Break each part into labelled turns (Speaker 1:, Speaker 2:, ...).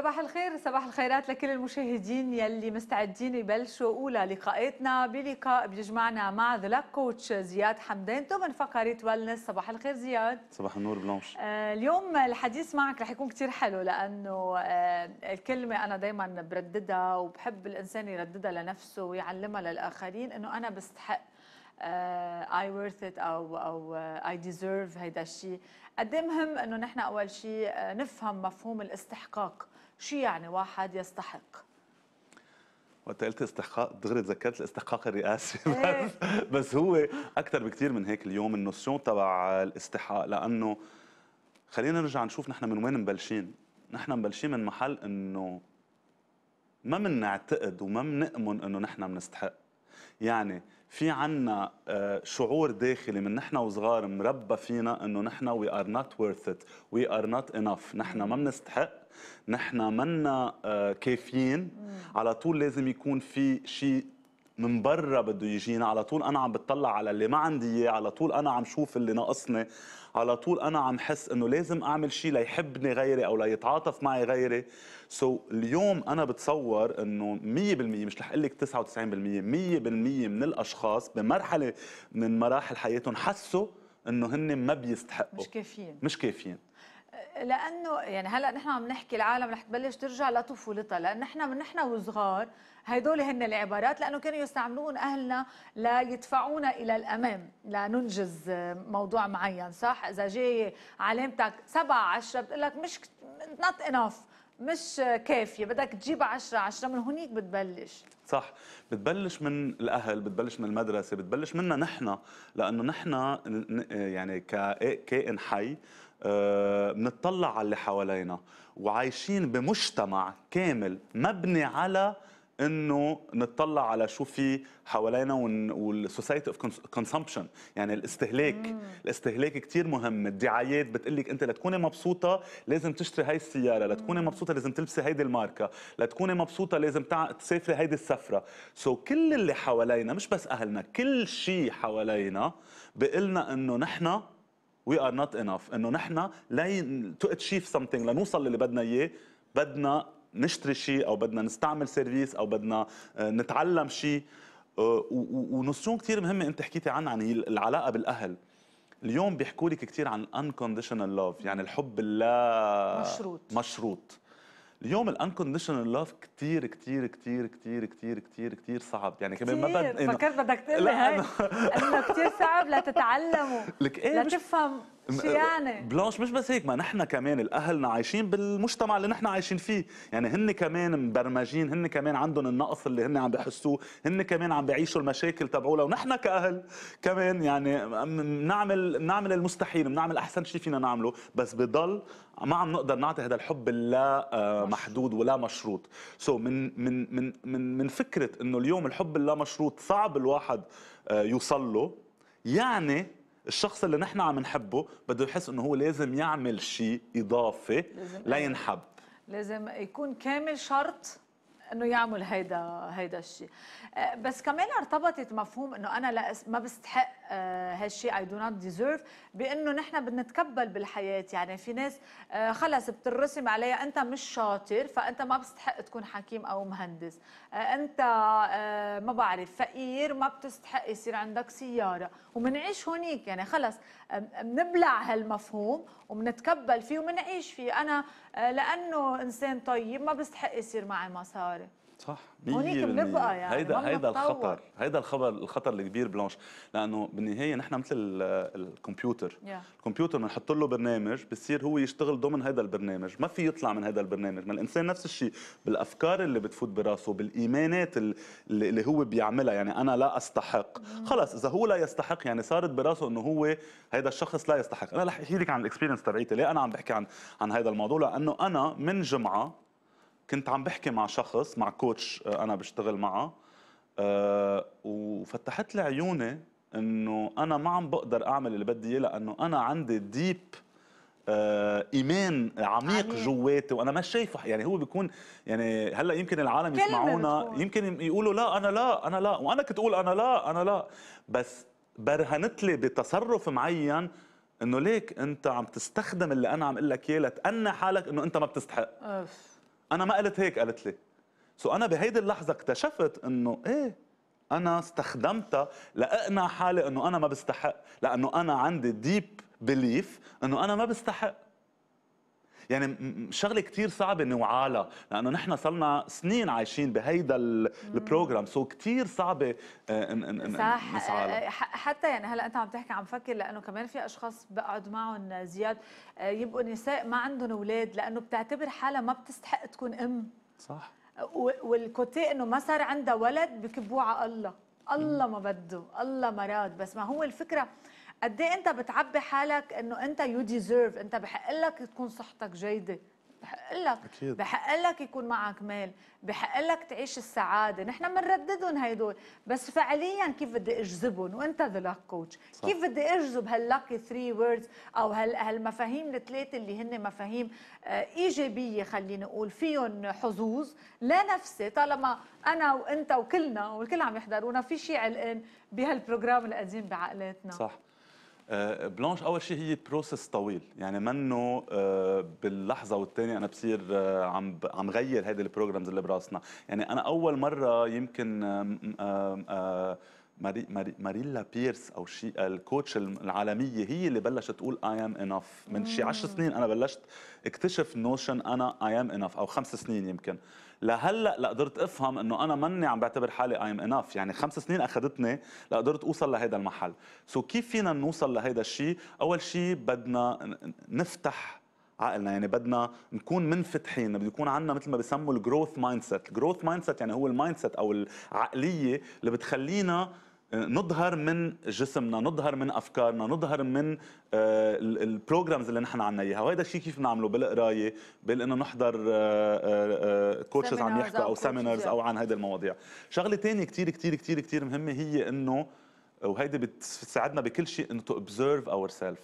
Speaker 1: صباح الخير صباح الخيرات لكل المشاهدين يلي مستعدين يبلشوا اولى لقائتنا بلقاء بيجمعنا مع ذا كوتش زياد حمدان ضمن فقره ويلنس صباح الخير زياد
Speaker 2: صباح النور بلانش
Speaker 1: آه اليوم الحديث معك رح يكون كثير حلو لانه آه الكلمه انا دائما برددها وبحب الانسان يرددها لنفسه ويعلمها للاخرين انه انا بستحق اي ورث ات او او اي آه، ديزيرف هيدا الشيء قد إيه مهم انه نحن اول شيء آه، نفهم مفهوم الاستحقاق شو يعني واحد يستحق
Speaker 2: وقت قلت استحقاق دغري تذكرت الاستحقاق الرئاسي إيه. بس, بس هو اكثر بكثير من هيك اليوم النوسيون تبع الاستحقاق لانه خلينا نرجع نشوف نحن من وين مبلشين نحن مبلشين من محل انه ما بنعتقد وما بنأمن انه نحن بنستحق يعني في عنا آه، شعور داخلي من نحن وصغار مربى فينا انه نحن وي ار نوت وورث ات وي ار نوت انف نحن ما بنستحق نحن منا آه، كافيين على طول لازم يكون في شيء من برا بده يجينا على طول انا عم بتطلع على اللي ما عندي اياه على طول انا عم شوف اللي ناقصني على طول انا عم حس انه لازم اعمل شيء ليحبني غيري او ليتعاطف معي غيري سو so, اليوم انا بتصور انه 100% مش رح اقول لك 99% 100% من الاشخاص بمرحله من مراحل حياتهم حسوا انه هن ما بيستحقوا مش كافيين مش كافيين
Speaker 1: لانه يعني هلا نحن عم نحكي العالم رح تبلش ترجع لطفولتها لان نحن من نحن وصغار هدول هن العبارات لانه كانوا يستعملون اهلنا ليدفعونا الى الامام لننجز موضوع معين صح اذا جاي علامتك 7 10 بتقول لك مش نوت انف مش كافيه بدك تجيب 10 10 من هونيك بتبلش
Speaker 2: صح بتبلش من الاهل بتبلش من المدرسه بتبلش منا نحن لانه نحن يعني ككائن حي آه، بنطلع على اللي حوالينا وعايشين بمجتمع كامل مبني على انه نطلع على شو في حوالينا والسوسايتي اوف كونسومبشن يعني الاستهلاك مم. الاستهلاك كثير مهم الدعايات بتقلك انت لتكوني مبسوطه لازم تشتري هاي السياره لتكوني مبسوطه لازم تلبسي هيدي الماركه لتكوني مبسوطه لازم تع... تسافري هيدي السفره سو so, كل اللي حوالينا مش بس اهلنا كل شيء حوالينا بقلنا انه نحن وي ار نوت انف انه نحن لا تو اتشيف سمثينغ لنوصل للي بدنا اياه بدنا نشتري شيء او بدنا نستعمل سيرفيس او بدنا آه، نتعلم شيء آه، ونصون كثير مهمه انت حكيتي عنها عن يعني العلاقه بالاهل اليوم بيحكوا لك كثير عن unconditional love يعني الحب اللا مشروط مشروط اليوم الانكونديشنال لاف كثير كثير كثير كثير كثير كثير كثير صعب يعني كمان ما بد فكرت
Speaker 1: بدك تقول لي هاي انه كثير صعب لتتعلمه لك ايه لتفهم شو يعني؟
Speaker 2: بلانش مش بس هيك ما نحن كمان الاهلنا عايشين بالمجتمع اللي نحن عايشين فيه يعني هن كمان مبرمجين هن كمان عندهم النقص اللي هن عم بحسوه هن كمان عم بيعيشوا المشاكل تبعولا ونحن كاهل كمان يعني بنعمل بنعمل المستحيل بنعمل احسن شيء فينا نعمله بس بضل ما عم نقدر نعطي هذا الحب اللا آه، محدود ولا مشروط سو so من من من من من فكره انه اليوم الحب اللا مشروط صعب الواحد آه، يوصل له يعني الشخص اللي نحن عم نحبه بده يحس انه هو لازم يعمل شيء اضافي لينحب
Speaker 1: لازم يكون كامل شرط انه يعمل هيدا هيدا الشيء آه، بس كمان ارتبطت مفهوم انه انا لا ما بستحق هالشيء اي دو نوت ديزيرف بانه نحن بنتكبل بالحياه يعني في ناس آه، خلص بترسم عليها انت مش شاطر فانت ما بستحق تكون حكيم او مهندس آه، انت ما بعرف فقير ما بتستحق يصير عندك سياره ومنعيش هونيك يعني خلص بنبلع هالمفهوم وبنتكبل فيه وبنعيش فيه انا آه، لانه انسان طيب ما بستحق يصير معي مصاري
Speaker 2: صح هونيك بنبقى يعني هيدا هيدا الخطر هيدا الخبر الخطر الكبير بلانش لانه بالنهايه نحن مثل الكمبيوتر yeah. الكمبيوتر بنحط له برنامج بصير هو يشتغل ضمن هيدا البرنامج ما في يطلع من هيدا البرنامج ما الانسان نفس الشيء بالافكار اللي بتفوت براسه بالايمانات اللي, اللي هو بيعملها يعني انا لا استحق mm. خلص اذا هو لا يستحق يعني صارت براسه انه هو هذا الشخص لا يستحق انا رح احكي لك عن الاكسبيرينس تبعيتي ليه انا عم بحكي عن عن هذا الموضوع لانه انا من جمعه كنت عم بحكي مع شخص مع كوتش آه، انا بشتغل معه أه وفتحت لي عيوني انه انا ما عم بقدر اعمل اللي بدي اياه لانه انا عندي ديب آه ايمان عميق جواتي وانا ما شايفه يعني هو بيكون يعني هلا يمكن العالم يسمعونا يمكن يقولوا لا انا لا انا لا وانا كنت اقول انا لا انا لا بس برهنت لي بتصرف معين انه ليك انت عم تستخدم اللي انا عم اقول لك اياه لتأنى حالك انه انت ما بتستحق أوف. انا ما قلت هيك قالت لي سو انا بهيدي اللحظه اكتشفت انه ايه انا استخدمتها لاقنع حالي انه انا ما بستحق لانه انا عندي ديب بليف انه انا ما بستحق يعني شغله كثير صعبه نوعالها لانه نحن صرنا سنين عايشين بهيدا البروجرام سو كثير صعبه آه، صح آه، آه،
Speaker 1: حتى يعني هلا انت عم تحكي عم فكر لانه كمان في اشخاص بقعد معهم زياد يبقوا نساء ما عندهم اولاد لانه بتعتبر حالها ما بتستحق تكون ام صح والكوتي انه ما صار عندها ولد بكبوه على الله الله ما بده الله ما راد بس ما هو الفكره قد ايه انت بتعبي حالك انه انت يو ديزيرف انت بحق لك تكون صحتك جيده بحق لك أكيد. بحق لك يكون معك مال بحق لك تعيش السعاده نحن بنرددهم هيدول بس فعليا كيف بدي اجذبهم وانت ذا لك كوتش صح. كيف بدي اجذب هاللاكي 3 ووردز او هال هالمفاهيم الثلاثه اللي هن مفاهيم آه، ايجابيه خليني اقول فيهم حظوظ لا نفسي طالما انا وانت وكلنا والكل عم يحضرونا في شيء علقان بهالبروجرام القديم بعقلاتنا
Speaker 2: صح آه، بلانش اول شيء هي بروسس طويل يعني منه آه، باللحظه والثانيه انا بصير آه، عم عم غير هيدي البروجرامز اللي براسنا يعني انا اول مره يمكن ماري ماري ماريلا بيرس او شيء الكوتش العالميه هي اللي بلشت تقول اي ام انف من شي 10 سنين انا بلشت اكتشف نوشن انا اي ام انف او خمس سنين يمكن لهلا لقدرت افهم انه انا ماني عم بعتبر حالي اي ام انف يعني خمس سنين اخذتني لقدرت اوصل لهذا المحل سو كيف فينا نوصل لهذا الشيء اول شيء بدنا نفتح عقلنا يعني بدنا نكون منفتحين بده يكون عندنا مثل ما بسموا الجروث مايند سيت الجروث مايند سيت يعني هو المايند سيت او العقليه اللي بتخلينا نظهر من جسمنا نظهر من افكارنا نظهر من آه، البروجرامز اللي نحن عنا اياها وهذا الشيء كيف نعمله بالقرايه بانه نحضر كوتشز آه، آه، عم يحكوا او سيمينارز او عن هذه المواضيع شغله ثانيه كثير كثير كثير كثير مهمه هي انه وهيدي بتساعدنا بكل شيء انه تو اوبزيرف اور سيلف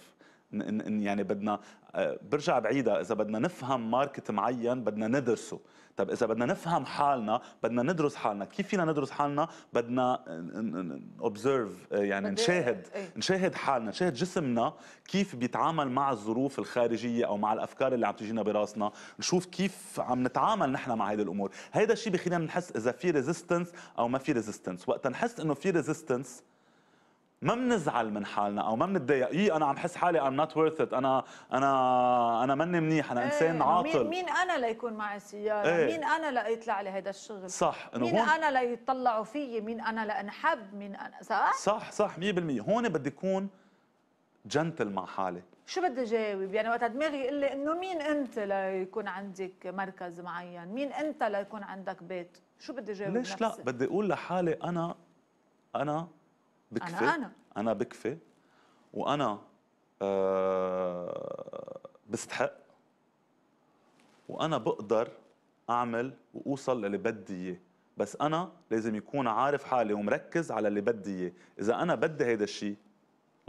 Speaker 2: يعني بدنا آه، برجع بعيدها اذا بدنا نفهم ماركت معين بدنا ندرسه طب اذا بدنا نفهم حالنا بدنا ندرس حالنا كيف فينا ندرس حالنا بدنا اوبزرف آه، يعني نشاهد إيه. نشاهد حالنا نشاهد جسمنا كيف بيتعامل مع الظروف الخارجيه او مع الافكار اللي عم تجينا براسنا نشوف كيف عم نتعامل نحن مع هذه الامور هذا الشيء بخلينا نحس اذا في ريزيستنس او ما في ريزيستنس وقت نحس انه في ريزيستنس ما بنزعل من حالنا او ما بنتضايق يي إيه، انا عم حس حالي ام نوت ورث ات انا انا انا ماني منيح انا ايه انسان عاطل مين, مين
Speaker 1: انا ليكون معي سياره ايه مين انا ليطلع لي هذا الشغل صح إنه مين هون انا ليطلعوا فيي مين انا لانحب مين انا صح
Speaker 2: صح صح 100% هون بدي اكون جنتل مع حالي
Speaker 1: شو بدي جاوب يعني وقت دماغي يقول لي انه مين انت ليكون عندك مركز معين مين انت ليكون عندك بيت شو بدي جاوب ليش نفسي؟
Speaker 2: لا بدي اقول لحالي انا انا بكفي انا انا انا بكفي وانا أه بستحق وانا بقدر اعمل واوصل للي بدي اياه بس انا لازم يكون عارف حالي ومركز على اللي بدي اياه اذا انا بدي هذا الشيء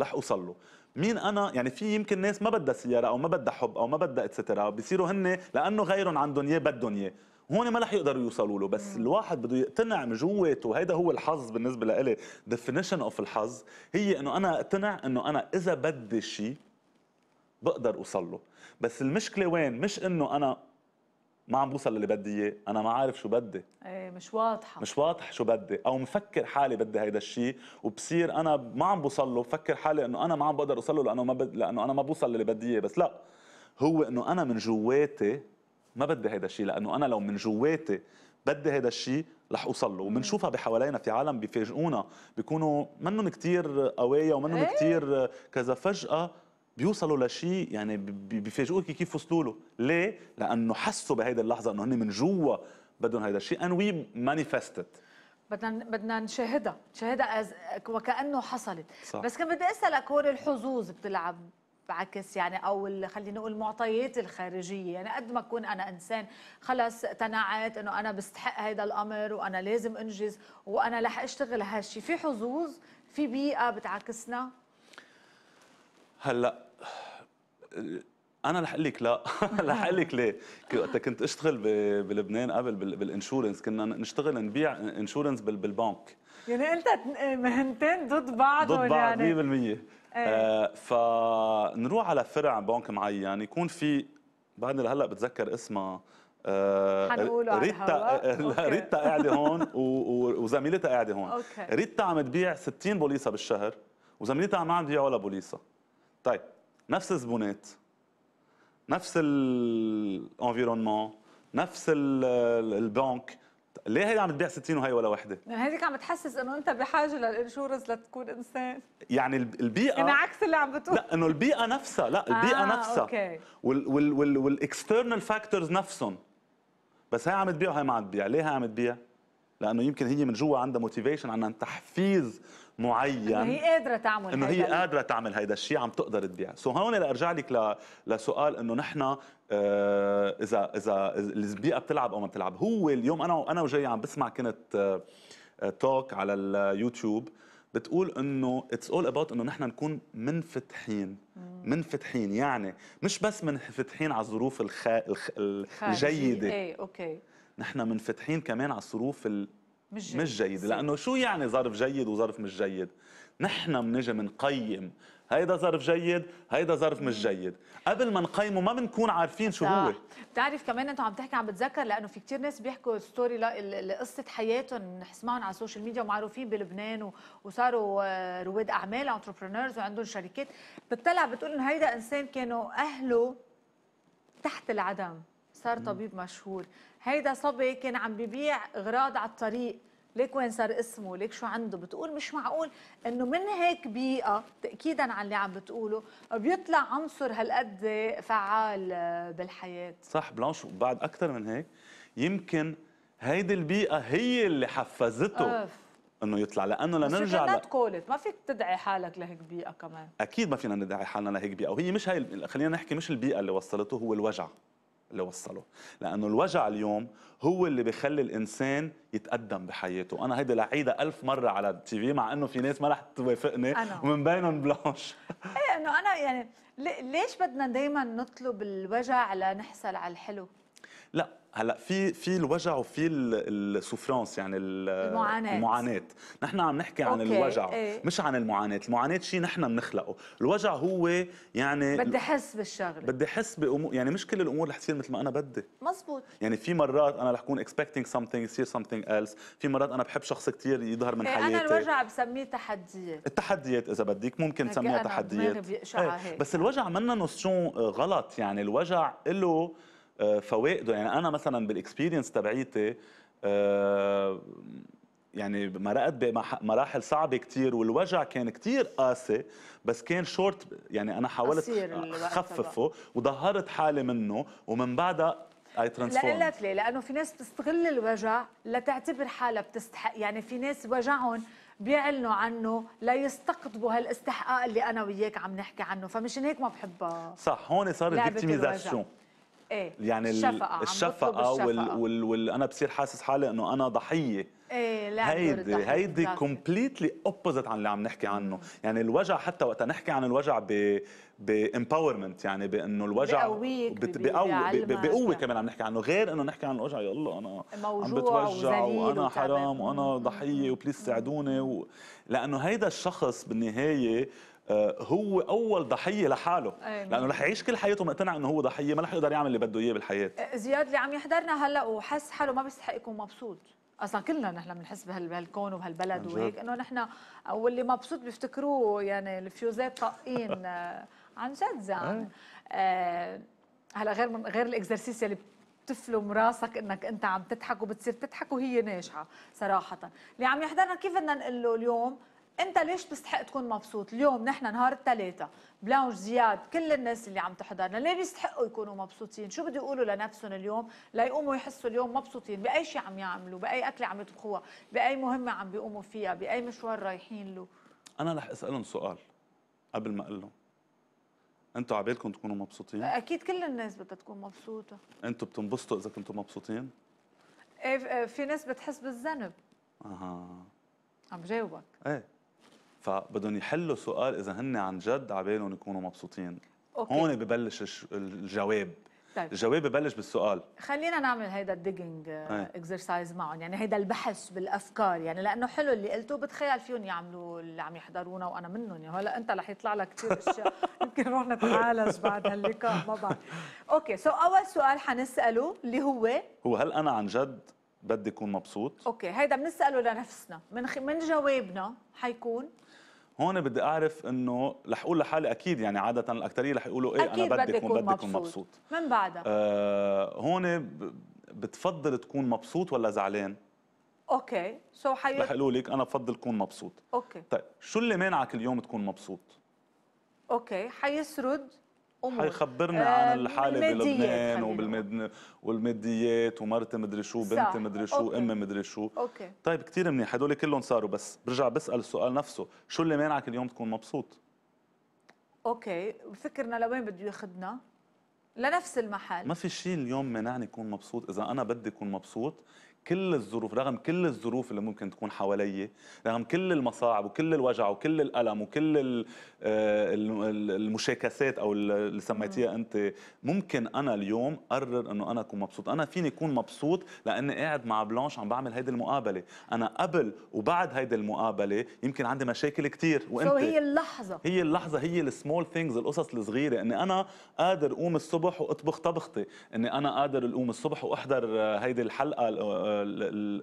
Speaker 2: رح اوصل له مين انا يعني في يمكن ناس ما بدها سياره او ما بدها حب او ما بدها اتسترا بصيروا هن لانه غيرهم عندهم اياه بدهم اياه هون ما رح يقدروا يوصلوا له بس الواحد بده يقتنع من جواته وهيدا هو الحظ بالنسبه لإلي ديفينيشن اوف الحظ هي انه انا اقتنع انه انا اذا بدي شيء بقدر اوصل له بس المشكله وين مش انه انا ما عم بوصل للي بدي اياه انا ما عارف شو بدي
Speaker 1: ايه مش واضحه
Speaker 2: مش واضح شو بدي او مفكر حالي بدي هيدا الشيء وبصير انا ما عم بوصل له بفكر حالي انه انا ما عم بقدر اوصل له لانه ما ب... لانه انا ما بوصل للي بدي اياه بس لا هو انه انا من جواتي ما بدي هيدا الشيء لانه انا لو من جواتي بدي هيدا الشيء رح اوصل له وبنشوفها بحوالينا في عالم بيفاجئونا بيكونوا منهم كثير قوايا ومنهم ايه؟ كثير كذا فجاه بيوصلوا لشيء يعني بيفاجئوك كيف وصلوا له ليه لانه حسوا بهيدي اللحظه انه هن من جوا بدهم هيدا الشيء ان وي مانيفستد
Speaker 1: بدنا بدنا نشاهدها نشاهدها وكانه حصلت صح. بس كان بدي اسالك هون الحظوظ بتلعب بعكس يعني او خلينا نقول المعطيات الخارجيه يعني قد ما اكون انا انسان خلص تنعت انه انا بستحق هذا الامر وانا لازم انجز وانا رح اشتغل هالشيء في حظوظ في بيئه بتعاكسنا
Speaker 2: هلا انا رح اقول لك لا رح اقول لك ليه وقت كنت اشتغل بلبنان قبل بالانشورنس كنا نشتغل نبيع انشورنس بالبنك
Speaker 1: يعني انت مهنتين ضد بعض ضد بعض 100% يعني...
Speaker 2: إيه. آه فنروح على فرع بنك معين يعني يكون في بعدني لهلا بتذكر اسمها آه ريتا آه، ريتا قاعده هون وزميلتها قاعده هون أوكي. ريتا عم تبيع 60 بوليصه بالشهر وزميلتها ما عم تبيع ولا بوليصه طيب نفس الزبونات نفس الانفيرونمون نفس البنك ليه هي عم تبيع 60 وهي ولا وحده؟
Speaker 1: يعني هذيك عم تحسس انه انت بحاجه للانشورنس لتكون انسان
Speaker 2: يعني البيئه يعني
Speaker 1: عكس اللي عم بتقول لا
Speaker 2: انه البيئه نفسها لا البيئه آه نفسها اوكي وال وال والاكسترنال فاكتورز نفسهم بس هي عم تبيع وهي ما عم تبيع، ليه هي عم تبيع؟ لانه يمكن هي من جوا عندها موتيفيشن عندها تحفيز معين انه هي
Speaker 1: قادره تعمل انه هي
Speaker 2: قادره تعمل هيدا الشيء عم تقدر تبيع سو هون لارجع لك لسؤال انه نحن آه، اذا اذا البيئه بتلعب او ما بتلعب هو اليوم انا انا وجاي عم بسمع كنت توك آه، آه، على اليوتيوب بتقول انه اتس اول اباوت انه نحن نكون منفتحين منفتحين يعني مش بس منفتحين على الظروف الخ... الخ... الجيده ايه اوكي نحن منفتحين كمان على الظروف ال... مش جيد, مش جيد. لانه شو يعني ظرف جيد وظرف مش جيد نحن بنجي بنقيم هيدا ظرف جيد هيدا ظرف مش جيد قبل ما نقيمه ما بنكون عارفين شو صح. هو
Speaker 1: بتعرف كمان انت عم تحكي عم بتذكر لانه في كثير ناس بيحكوا ستوري قصه حياتهم نسمعهم على السوشيال ميديا ومعروفين بلبنان وصاروا آه، رواد اعمال انتربرينورز وعندهم شركات بتطلع بتقول انه هيدا انسان كانوا اهله تحت العدم صار طبيب مشهور هيدا صبي كان عم ببيع اغراض على الطريق ليك وين صار اسمه ليك شو عنده بتقول مش معقول انه من هيك بيئه تاكيدا على اللي عم بتقوله بيطلع عنصر هالقد فعال بالحياه
Speaker 2: صح بلانش وبعد اكثر من هيك يمكن هيدي البيئه هي اللي حفزته أوف. انه يطلع لانه لنرجع بس لا
Speaker 1: تقولت ما فيك تدعي حالك لهيك بيئه كمان
Speaker 2: اكيد ما فينا ندعي حالنا لهيك بيئه وهي مش هاي خلينا نحكي مش البيئه اللي وصلته هو الوجع اللي وصله لأنه الوجع اليوم هو اللي بخلي الإنسان يتقدم بحياته أنا هيدي لعيدة ألف مرة على التي في مع أنه في ناس ما رح توافقني ومن بينهم بلانش
Speaker 1: إيه أنه أنا يعني ليش بدنا دايما نطلب الوجع لنحصل على الحلو
Speaker 2: لا هلا في في الوجع وفي السوفرانس يعني المعاناه المعاناه نحن عم نحكي عن الوجع ايه. مش عن المعاناه المعاناه شيء نحن بنخلقه الوجع هو يعني بدي
Speaker 1: احس بالشغله
Speaker 2: بدي احس بامور يعني مش كل الامور رح تصير مثل ما انا بدي مزبوط يعني في مرات انا رح اكون اكسبكتينج سمثينج يصير سمثينج ايلس في مرات انا بحب شخص كثير يظهر من ايه حياتي انا الوجع
Speaker 1: بسميه تحديات
Speaker 2: التحديات اذا بدك ممكن تسميها تحديات
Speaker 1: ايه. بس
Speaker 2: الوجع منه نوستيون غلط يعني الوجع له آه، فوائده يعني انا مثلا بالاكسبيرينس تبعيتي آه، يعني مرقت بمراحل صعبه كثير والوجع كان كثير قاسي بس كان شورت يعني انا حاولت اخففه وظهرت حالي منه ومن بعدها اي ترانسفورم لا لك
Speaker 1: ليه لانه في ناس بتستغل الوجع لتعتبر حالها بتستحق يعني في ناس وجعهم بيعلنوا عنه ليستقطبوا هالاستحقاق اللي انا وياك عم نحكي عنه فمشان هيك ما بحبها
Speaker 2: صح هون صارت فيكتيميزاسيون
Speaker 1: ايه يعني الشفقه الشفقه وال,
Speaker 2: وال, وال انا بصير حاسس حالي انه انا ضحيه
Speaker 1: ايه لا هيدي هيدي
Speaker 2: كومبليتلي اوبوزيت عن اللي عم نحكي عنه مم. يعني الوجع حتى وقت نحكي عن الوجع ب بامباورمنت يعني بانه الوجع
Speaker 1: بقويك بقوي بقوه
Speaker 2: كمان عم نحكي عنه غير انه نحكي عن الوجع يلا انا عم بتوجع وانا حرام وانا ضحيه وبليز ساعدوني و... لانه هيدا الشخص بالنهايه آه، هو اول ضحيه لحاله أيوة. لانه رح يعيش كل حياته مقتنع انه هو ضحيه ما رح يقدر يعمل اللي بده اياه بالحياه
Speaker 1: آه، زياد اللي عم يحضرنا هلا وحس حاله ما بيستحق يكون مبسوط اصلا كلنا نحن بنحس بهالكون وبهالبلد وهيك انه نحن واللي مبسوط بيفتكروه يعني الفيوزات طاقين آه، عن جد زعم إيه. آه هلا غير من غير الاكزرسيس اللي بتفلم راسك انك انت عم تضحك وبتصير تضحك وهي ناجحه صراحه اللي عم يحضرنا كيف بدنا نقول له اليوم انت ليش بتستحق تكون مبسوط اليوم نحن نهار الثلاثاء بلاونج زياد كل الناس اللي عم تحضرنا ليه بيستحقوا يكونوا مبسوطين شو بده يقولوا لنفسهم اليوم ليقوموا يحسوا اليوم مبسوطين باي شيء عم يعملوا باي اكله عم يطبخوها باي مهمه عم بيقوموا فيها باي مشوار رايحين له
Speaker 2: انا رح اسالهم سؤال قبل ما اقول لهم انتوا عبالكم تكونوا مبسوطين اكيد
Speaker 1: كل الناس بدها تكون مبسوطه
Speaker 2: انتوا بتنبسطوا اذا كنتوا مبسوطين
Speaker 1: ايه في ناس بتحس بالذنب
Speaker 2: اها عم جاوبك ايه فبدهم يحلوا سؤال اذا هن عن جد بالهم يكونوا مبسوطين أوكي. هون ببلش الجواب طيب. الجواب ببلش بالسؤال
Speaker 1: خلينا نعمل هيدا الديجنج اكزرسايز معهم يعني هيدا البحث بالافكار يعني لانه حلو اللي قلته بتخيل فيهم يعملوا اللي عم يحضرونا وانا منهم يعني هلا انت رح يطلع لك كثير اشياء يمكن نروح نتعالج بعد هاللقاء ما بعرف اوكي سو so اول سؤال حنساله اللي هو
Speaker 2: هو هل انا عن جد بدي اكون مبسوط
Speaker 1: اوكي هيدا بنساله لنفسنا من خ... من جوابنا حيكون
Speaker 2: هون بدي اعرف انه رح اقول لحالي اكيد يعني عاده الاكثريه رح يقولوا ايه انا بدك بدك بدك مبسوط. مبسوط من بعدها آه هون بتفضل تكون مبسوط ولا زعلان
Speaker 1: اوكي سو so حي رح اقول
Speaker 2: لك انا بفضل اكون مبسوط اوكي طيب شو اللي مانعك اليوم تكون مبسوط
Speaker 1: اوكي حيسرد امور
Speaker 2: حيخبرني عن آه، الحاله بلبنان وبالمدن والماديات ومرتي مدري شو بنت مدري شو امي مدري شو أوكي. طيب كثير منيح هدول كلهم صاروا بس برجع بسال السؤال نفسه شو اللي مانعك اليوم تكون مبسوط
Speaker 1: اوكي فكرنا لوين بده ياخذنا لنفس المحل ما في
Speaker 2: شيء اليوم مانعني اكون مبسوط اذا انا بدي اكون مبسوط كل الظروف رغم كل الظروف اللي ممكن تكون حوالي رغم كل المصاعب وكل الوجع وكل الألم وكل آه، المشاكسات أو اللي سميتيها أنت ممكن أنا اليوم قرر أنه أنا أكون مبسوط أنا فيني أكون مبسوط لأني قاعد مع بلانش عم بعمل هيدي المقابلة أنا قبل وبعد هيدي المقابلة يمكن عندي مشاكل كثير وأنت هي
Speaker 1: اللحظة
Speaker 2: هي اللحظة هي السمول ثينجز القصص الصغيرة أني أنا قادر أقوم الصبح وأطبخ طبختي أني أنا قادر أقوم الصبح وأحضر آه، هيدي الحلقة آه،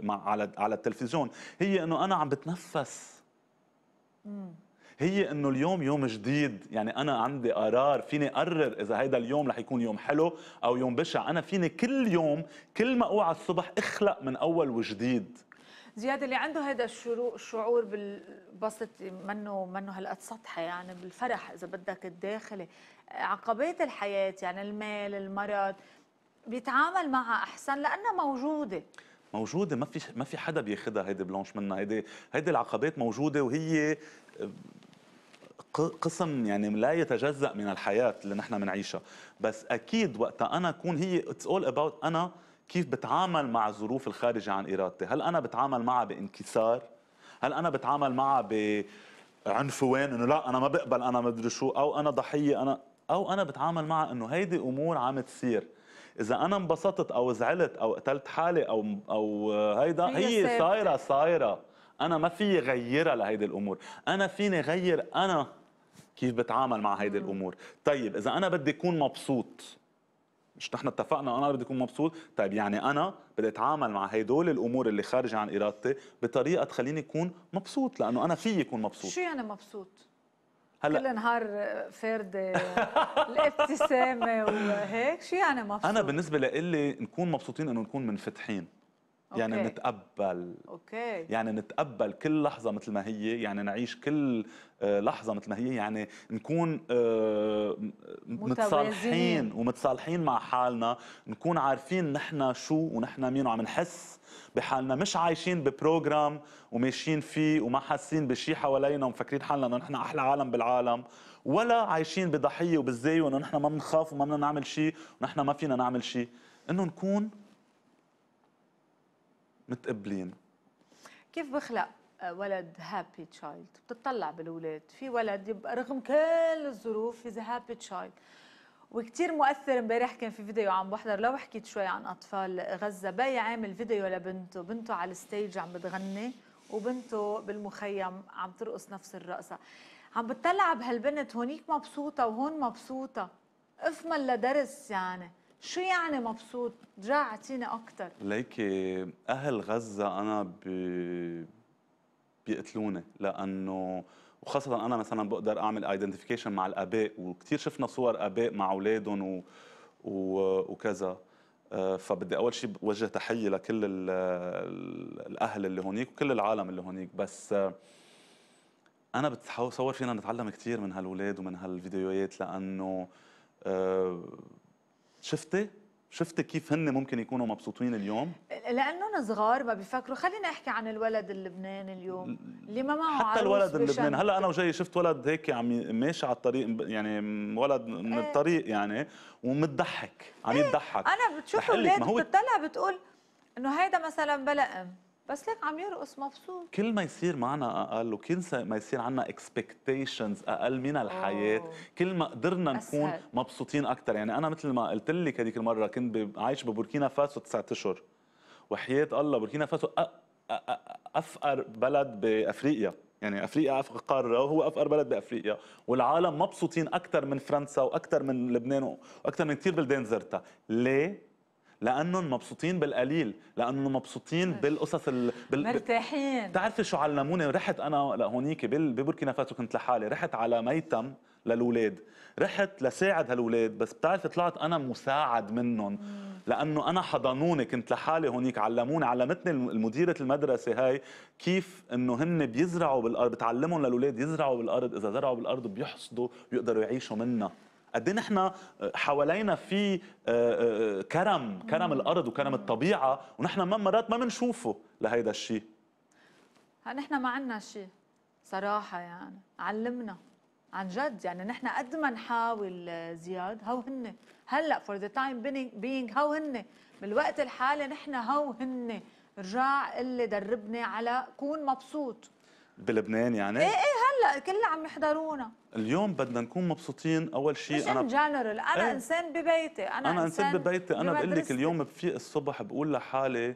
Speaker 2: على على التلفزيون هي انه انا عم بتنفس هي انه اليوم يوم جديد يعني انا عندي قرار فيني اقرر اذا هيدا اليوم رح يكون يوم حلو او يوم بشع انا فيني كل يوم كل ما اوعى الصبح اخلق من اول وجديد
Speaker 1: زياد اللي عنده هذا الشعور بالبسط منه منه هالقد سطحي يعني بالفرح اذا بدك الداخلي عقبات الحياه يعني المال المرض بيتعامل معها احسن لانها موجوده
Speaker 2: موجوده ما في ما في حدا بياخذها هيدي بلانش منا هيدي هيدي العقبات موجوده وهي آه، قسم يعني لا يتجزا من الحياه اللي نحن بنعيشها بس اكيد وقتها انا اكون هي اتس اول اباوت انا كيف بتعامل مع الظروف الخارجه عن ارادتي هل انا بتعامل معها بانكسار هل انا بتعامل معها بعنفوان انه لا انا ما بقبل انا ما ادري شو او انا ضحيه انا او انا بتعامل معها انه هيدي امور عم تصير اذا انا انبسطت او زعلت او قتلت حالي او او هيدا هي, صايره صايره انا ما فيي غيرها لهيدي الامور انا فيني غير انا كيف بتعامل مع هيدي الامور طيب اذا انا بدي اكون مبسوط مش نحن اتفقنا انا بدي اكون مبسوط طيب يعني انا بدي اتعامل مع هدول الامور اللي خارجه عن ارادتي بطريقه تخليني اكون مبسوط لانه انا فيي اكون مبسوط شو
Speaker 1: يعني مبسوط هلا كل نهار فارده آه، الابتسامه وهيك شو يعني مبسوط انا
Speaker 2: بالنسبه لإلي نكون مبسوطين انه نكون منفتحين يعني أوكي. نتقبل أوكي. يعني نتقبل كل لحظة مثل ما هي يعني نعيش كل آه، لحظة مثل ما هي يعني نكون آه، متصالحين ومتصالحين مع حالنا نكون عارفين نحن شو ونحن مين وعم نحس بحالنا مش عايشين ببروجرام وماشيين فيه وما حاسين بشيء حوالينا ومفكرين حالنا انه نحن احلى عالم بالعالم ولا عايشين بضحيه وبالزي وانه نحن ما بنخاف وما بدنا نعمل شيء ونحن ما فينا نعمل شيء انه نكون متقبلين
Speaker 1: كيف بخلق ولد هابي تشايلد بتطلع بالولاد في ولد يبقى رغم كل الظروف از هابي تشايلد وكتير مؤثر امبارح كان في فيديو عم بحضر لو حكيت شوي عن اطفال غزه باي عامل فيديو لبنته بنته على الستيج عم بتغني وبنته بالمخيم عم ترقص نفس الرقصه عم بتطلع بهالبنت هونيك مبسوطه وهون مبسوطه افمل لدرس يعني شو يعني مبسوط رجع اعطيني اكثر
Speaker 2: ليكي اهل غزه انا ب... بيقتلوني لانه وخاصه انا مثلا بقدر اعمل ايدنتيفيكيشن مع الاباء وكثير شفنا صور اباء مع اولادهم و... و... وكذا آه، فبدي اول شيء وجه تحيه لكل الاهل اللي هونيك وكل العالم اللي هونيك بس آه، انا بتصور فينا نتعلم كثير من هالولاد ومن هالفيديوهات لانه آه، شفتي شفت كيف هن ممكن يكونوا مبسوطين اليوم؟
Speaker 1: لأنه صغار ما بيفكروا، خليني احكي عن الولد اللبناني اليوم اللي ما معه حتى الولد اللبناني، هلا
Speaker 2: انا وجاي شفت ولد هيك عم ماشي على الطريق يعني ولد من إيه. الطريق يعني ومتضحك، عم إيه. يضحك انا بتشوف اولاد بتطلع
Speaker 1: بتقول انه هيدا مثلا بلا ام بس ليك عم يرقص مبسوط
Speaker 2: كل ما يصير معنا اقل وكل ما يصير عنا اكسبكتيشنز اقل من الحياه أوه. كل ما قدرنا أسهل. نكون مبسوطين اكثر يعني انا مثل ما قلت لك هذيك المره كنت عايش ببوركينا فاسو تسعة اشهر وحياه الله بوركينا فاسو افقر بلد بافريقيا يعني افريقيا افقر قاره وهو افقر بلد بافريقيا والعالم مبسوطين اكثر من فرنسا واكثر من لبنان واكثر من كثير بلدان زرتها ليه لانهم مبسوطين بالقليل لانهم مبسوطين بالقصص ال... بال...
Speaker 1: مرتاحين
Speaker 2: بتعرفي شو علموني رحت انا لهونيك ببوركينا فاسو كنت لحالي رحت على ميتم للاولاد رحت لساعد هالاولاد بس بتعرفي طلعت انا مساعد منهم لانه انا حضنوني كنت لحالي هونيك علموني علمتني المديرة المدرسه هاي كيف انه هن بيزرعوا بالارض بتعلمهم للاولاد يزرعوا بالارض اذا زرعوا بالارض بيحصدوا بيقدروا يعيشوا منها قد ايه احنا آه، حوالينا في آه، آه، كرم كرم الارض وكرم الطبيعه ونحن مرات ما بنشوفه لهيدا الشيء
Speaker 1: نحن ما عندنا شيء صراحه يعني علمنا عن جد يعني نحن قد ما نحاول زياد هو هن هلا فور ذا تايم بينج هو هن بالوقت الحالي نحن هو هن رجع اللي دربني على كون مبسوط
Speaker 2: بلبنان يعني؟ ايه
Speaker 1: ايه هلا عم يحضرونا
Speaker 2: اليوم بدنا نكون مبسوطين اول شيء انا جنرال انا ايه؟
Speaker 1: انسان ببيتي انا, أنا انسان ببيتي انا بقول لك اليوم
Speaker 2: بفيق الصبح بقول لحالي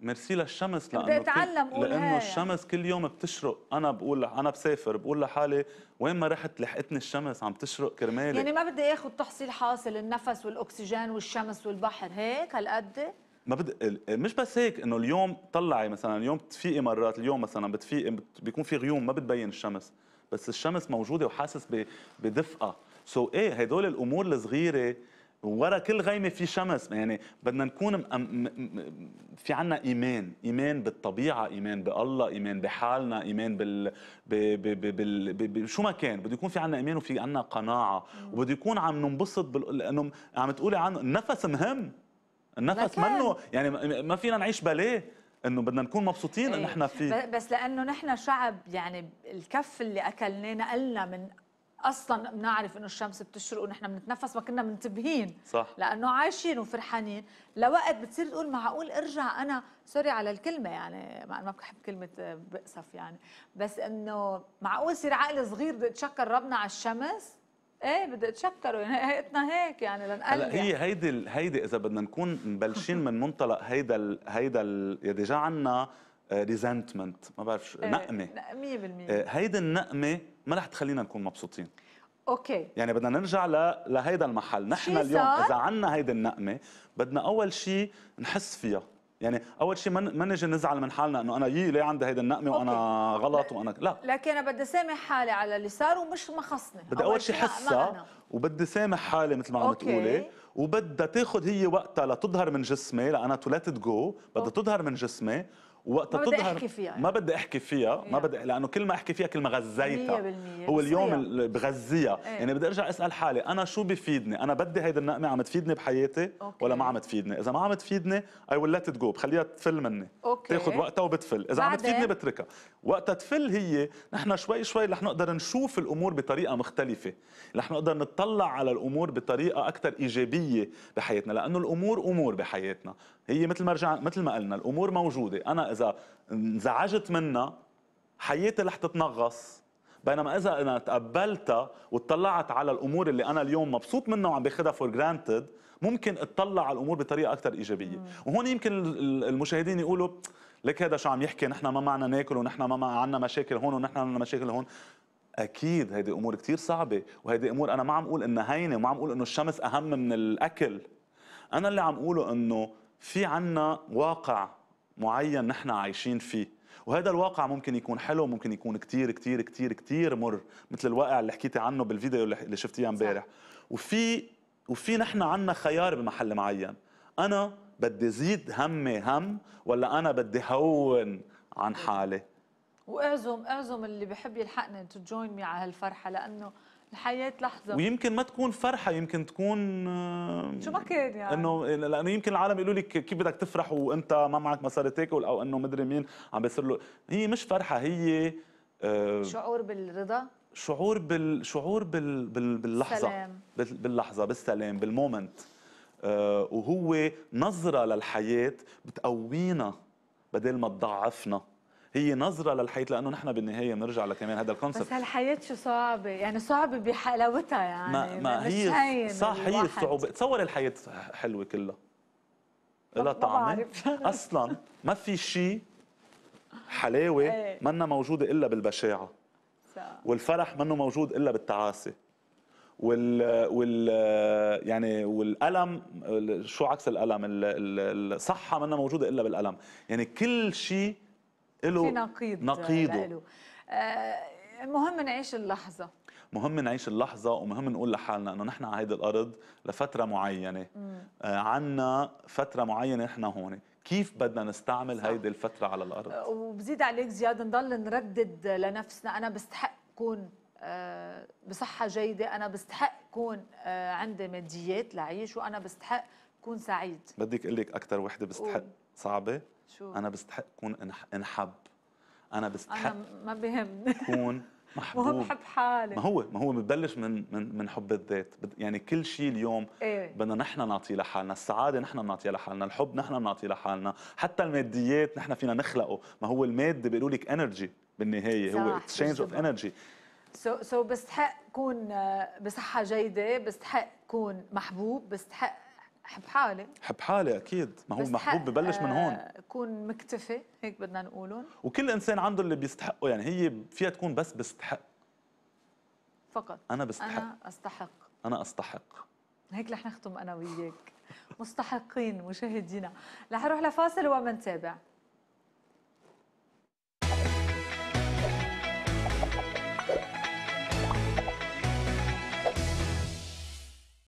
Speaker 2: ميرسي للشمس لانه بتعلم كل... لانه الشمس كل يوم بتشرق انا بقول لح... انا بسافر بقول لحالي وين ما رحت لحقتني الشمس عم تشرق كرمالي يعني
Speaker 1: ما بدي اخذ تحصيل حاصل النفس والاكسجين والشمس والبحر هيك هالقد
Speaker 2: ما بد... مش بس هيك انه اليوم طلعي مثلا اليوم بتفيقي مرات اليوم مثلا بتفيقي بيكون في غيوم ما بتبين الشمس بس الشمس موجوده وحاسس ب... بدفئه سو so, ايه هدول الامور الصغيره ورا كل غيمه في شمس يعني بدنا نكون م... م... م... في عنا ايمان ايمان بالطبيعه ايمان بالله ايمان بحالنا ايمان بال ب... ب... ب... ب... ب... ب... شو ما كان بده يكون في عنا ايمان وفي عنا قناعه وبده يكون عم ننبسط بال... لانه عم تقولي عن النفس مهم النفس منه يعني ما فينا نعيش باليه انه بدنا نكون مبسوطين انه إيه، نحن فيه
Speaker 1: بس لانه نحن شعب يعني الكف اللي اكلناه نقلنا من اصلا بنعرف انه الشمس بتشرق ونحن بنتنفس ما كنا منتبهين صح لانه عايشين وفرحانين لوقت بتصير تقول معقول ارجع انا سوري على الكلمه يعني ما ما بحب كلمه بأسف يعني بس انه معقول يصير عقل صغير بتشكر ربنا على الشمس ايه بدي اتشكره يعني هيئتنا هيك يعني لنقلع هلا هي
Speaker 2: يعني. هيدي هيدي اذا بدنا نكون مبلشين من منطلق هيدا ال... هيدا ال... يا ديجا عنا ريزنتمنت آه، ما بعرف شو إيه، نقمه 100% آه، هيدي النقمه ما رح تخلينا نكون مبسوطين اوكي يعني بدنا نرجع ل... لهيدا المحل نحن اليوم اذا عنا هيدي النقمه بدنا اول شيء نحس فيها يعني اول شيء ما نجي نزعل من حالنا انه انا يي ليه عندي هيدي النقمه وانا غلط وانا لا
Speaker 1: لكن انا بدي سامح حالي على اللي صار ومش ما خصني بدي اول شيء حسها
Speaker 2: وبدي سامح حالي مثل ما عم تقولي وبدها تاخذ هي وقتها لتظهر من جسمي لانها تو ليت جو بدها تظهر من جسمي وقت ما تظهر بدي فيها يعني. ما بدي احكي فيها يعني. ما إيه. بدي لانه كل ما احكي فيها كل ما غذيتها هو اليوم اللي بغذيها ايه. يعني بدي ارجع اسال حالي انا شو بفيدني انا بدي هيدي النقمه عم تفيدني بحياتي أوكي. ولا ما عم تفيدني اذا ما عم تفيدني اي ويل ليت جو بخليها تفل مني أوكي. تاخذ وقتها وبتفل اذا عم تفيدني بتركها وقتها تفل هي نحن شوي شوي رح نقدر نشوف الامور بطريقه مختلفه رح نقدر نطلع على الامور بطريقه اكثر ايجابيه بحياتنا لانه الامور امور بحياتنا هي مثل ما رجع مثل ما قلنا الامور موجوده انا اذا انزعجت منها حياتي رح تتنغص بينما اذا انا تقبلتها واطلعت على الامور اللي انا اليوم مبسوط منها وعم باخذها فور جرانتد ممكن اطلع على الامور بطريقه اكثر ايجابيه وهون يمكن المشاهدين يقولوا لك هذا شو عم يحكي نحن ما معنا ناكل ونحن ما عندنا مشاكل هون ونحن عندنا مشاكل هون اكيد هيدي امور كثير صعبه وهيدي امور انا ما عم اقول انها هينه وما عم اقول انه الشمس اهم من الاكل انا اللي عم اقوله انه في عنا واقع معين نحن عايشين فيه وهذا الواقع ممكن يكون حلو ممكن يكون كتير كتير كتير كتير مر مثل الواقع اللي حكيتي عنه بالفيديو اللي شفتيه امبارح وفي وفي نحن عنا خيار بمحل معين انا بدي زيد همي هم ولا انا بدي هون عن حالي
Speaker 1: واعزم اعزم اللي بحب يلحقني تو جوين مي على هالفرحه لانه الحياه لحظه ويمكن
Speaker 2: ما تكون فرحه يمكن تكون شو
Speaker 1: ما كان يعني
Speaker 2: انه لانه يمكن العالم يقولوا لك كيف بدك تفرح وانت ما معك مصاري تاكل او انه مدري مين عم بيصير له هي مش فرحه هي
Speaker 1: شعور بالرضا
Speaker 2: شعور بال شعور بال... بال... باللحظه سلام. باللحظه بالسلام بالمومنت آه، وهو نظره للحياه بتقوينا بدل ما تضعفنا هي نظره للحياه لانه نحن بالنهايه بنرجع لكمان هذا الكونسبت بس
Speaker 1: هالحياه شو صعبه يعني صعبه بحلاوتها يعني ما, ما هي صح هي الصعوبه
Speaker 2: تصور الحياه حلوه كلها لا طعمه اصلا ما في شيء حلاوه إيه. منا موجوده الا بالبشاعه والفرح منه موجود الا بالتعاسه وال وال يعني والالم شو عكس الالم الصحه منها موجوده الا بالالم يعني كل شيء له في نقيض نقيضه لألو.
Speaker 1: آه، المهم نعيش اللحظه
Speaker 2: مهم نعيش اللحظة ومهم نقول لحالنا أنه نحن على هيدي الأرض لفترة معينة آه عنا فترة معينة نحن هون كيف بدنا نستعمل هذه هيدي الفترة على الأرض آه،
Speaker 1: وبزيد عليك زياد نضل نردد لنفسنا أنا بستحق كون آه بصحة جيدة أنا بستحق كون آه عندي ماديات لعيش وأنا بستحق كون سعيد
Speaker 2: بدك أقول لك أكثر وحدة بستحق صعبة شو انا بستحق اكون انحب انا بستحق انا
Speaker 1: ما بهم كون
Speaker 2: محبوب وهو بحب
Speaker 1: حالي ما هو
Speaker 2: ما هو ببلش من من من حب الذات يعني كل شيء اليوم إيه؟ بدنا نحن نعطيه لحالنا السعاده نحن بنعطيها لحالنا الحب نحن بنعطيه لحالنا حتى الماديات نحن فينا نخلقه ما هو الماده بيقولوا لك انرجي بالنهايه صح. هو تشينج اوف انرجي
Speaker 1: سو سو بستحق كون بصحه جيده بستحق كون محبوب بستحق حب حالي
Speaker 2: حب حالي اكيد ما هو المحبوب ببلش من هون آه،
Speaker 1: اكون مكتفي هيك بدنا نقولون
Speaker 2: وكل انسان عنده اللي بيستحقه يعني هي فيها تكون بس بستحق
Speaker 1: فقط انا بستحق انا استحق انا استحق هيك رح نختم انا وياك مستحقين مشاهدينا رح نروح لفاصل ومنتابع